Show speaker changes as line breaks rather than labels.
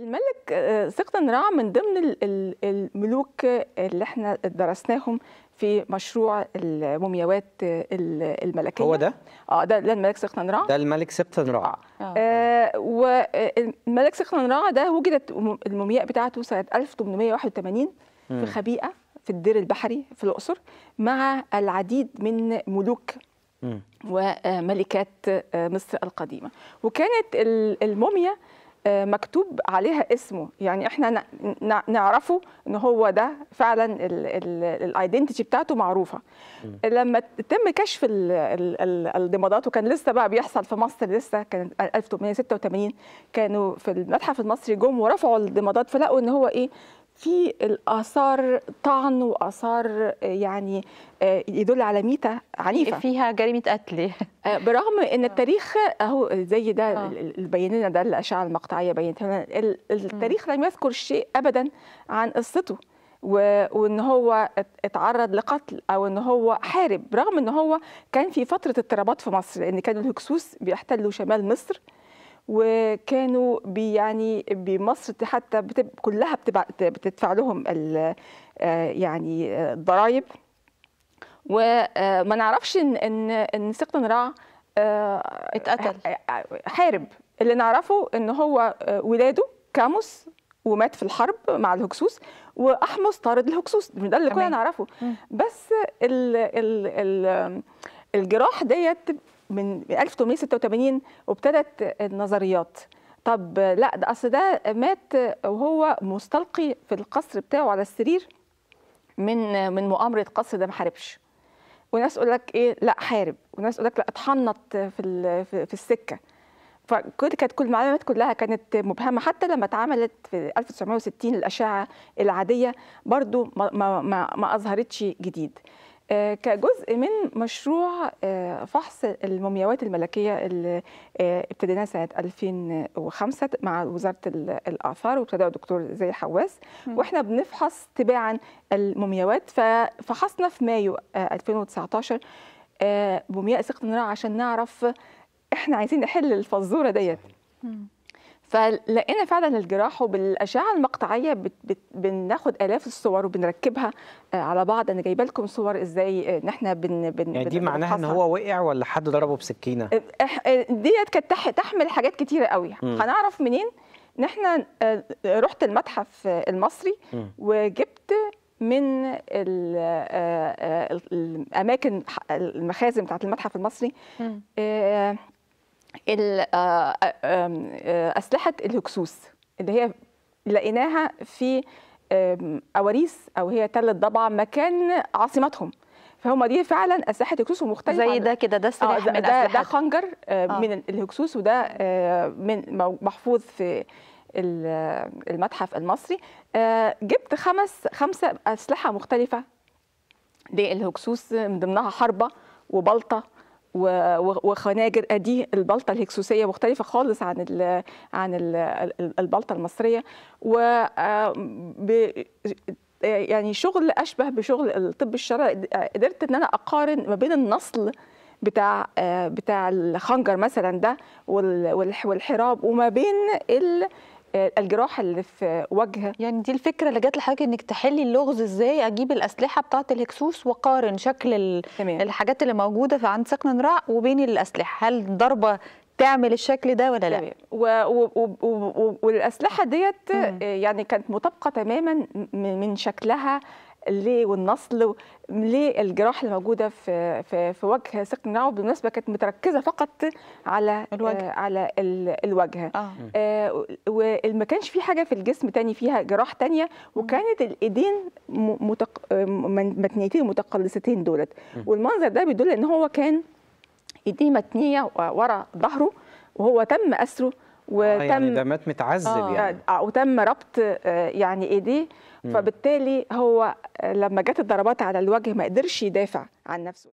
الملك آه، ثقة رع من ضمن الملوك اللي احنا درسناهم في مشروع المومياوات آه، الملكيه هو ده؟ اه ده ده الملك سقطنرع ده الملك سقطنرع آه. آه, آه، والملك سقطنرع ده وجدت المومياء بتاعته سنه 1881 م. في خبيئه في الدير البحري في الاقصر مع العديد من ملوك م. وملكات مصر القديمه وكانت الموميا آه، مكتوب عليها اسمه يعني احنا نعرفه ان هو ده فعلا الايدنتيتي بتاعته معروفه لما تم كشف الضمادات وكان لسه بقى بيحصل في مصر لسه كان 1886 كانوا في المتحف المصري جم ورفعوا الضمادات فلقوا ان هو ايه في الاثار طعن واثار يعني آه، يدل على ميته عنيفه فيها جريمه قتل آه، برغم ان التاريخ اهو زي ده آه. لنا ده الاشعه المقطعيه بينت التاريخ لم يذكر شيء ابدا عن قصته وان هو اتعرض لقتل او ان هو حارب رغم ان هو كان في فتره اضطرابات في مصر لان كان الهكسوس بيحتلوا شمال مصر وكانوا بي يعني بمصر حتى بتب كلها بتدفع لهم آه، يعني الضرائب آه، وما آه، نعرفش ان ان ان سقط نراع اتقتل حارب اللي نعرفه ان هو ولاده كاموس ومات في الحرب مع الهكسوس واحمس طارد الهكسوس ده اللي كنا نعرفه بس ال ال ال الجراح ديت من 1886 وابتدت النظريات طب لا ده اصل ده مات وهو مستلقي في القصر بتاعه على السرير من من مؤامره قصر ده ما حاربش وناس تقول لك ايه لا حارب وناس تقول لك لا اتحنط في في السكه فكل كانت كل المعلومات كلها كانت مبهمه حتى لما اتعملت في 1960 الاشعه العاديه برضو ما ما ما اظهرتش جديد آه، كجزء من مشروع آه، فحص المومياوات الملكية اللي آه، ابتديناه سنة 2005 مع وزارة الآثار وابتدأ الدكتور زي حواس وإحنا بنفحص تباعا المومياوات ففحصنا في مايو 2019 مومياء ثقة النراع عشان نعرف إحنا عايزين نحل الفزورة ديت فلقينا فعلا الجراح وبالاشعه المقطعيه بت بت بناخد الاف الصور وبنركبها آه، على بعض انا جايبه لكم صور ازاي آه، ان احنا بن بن يعني دي معناها ان هو وقع ولا حد ضربه بسكينه آه، ديت كانت تحمل حاجات كتيره قوي هنعرف منين ان احنا رحت المتحف المصري وجبت من الاماكن المخازن بتاعت المتحف المصري آه، آه، آه، أسلحة الهكسوس اللي هي لقيناها في أواريس أو هي تل الضبع مكان عاصمتهم فهم دي فعلا اسلحه الهكسوس ومختلفه زي ده كده ده سلاح آه ده من ده, ده خنجر آه من الهكسوس وده آه من محفوظ في المتحف المصري آه جبت خمس خمسه اسلحه مختلفه للهكسوس من ضمنها حربه وبلطه وخناجر ادي البلطه الهكسوسيه مختلفه خالص عن عن البلطه المصريه و آه، يعني شغل اشبه بشغل الطب الشرعي قدرت ان انا اقارن ما بين النصل بتاع آه، بتاع الخنجر مثلا ده والحراب وما بين الجراحه اللي في وجهه يعني دي الفكره اللي جت لحضرتك انك تحلي اللغز ازاي اجيب الاسلحه بتاعه الهكسوس واقارن شكل تمام. الحاجات اللي موجوده في عند سكن الرع وبين الاسلحه هل ضربه تعمل الشكل ده ولا لا و... و... و... والاسلحه ديت يعني كانت مطابقه تماما من شكلها ليه والنصل ليه الجراح اللي موجوده في في, في وجه سقن النعوه بالمناسبه كانت متركزه فقط على الوجه. آه على الوجه آه. آه وما كانش في حاجه في الجسم تاني فيها جراح تانية وكانت الايدين متق... متنيتين متقلصتين دولت والمنظر ده بيدل ان هو كان ايديه متنيه ورا ظهره وهو تم اسره آه، وتم يعني ده مات متعذب آه يعني آه وتم ربط آه، يعني ايديه فبالتالي هو لما جت الضربات على الوجه ما قدرش يدافع عن نفسه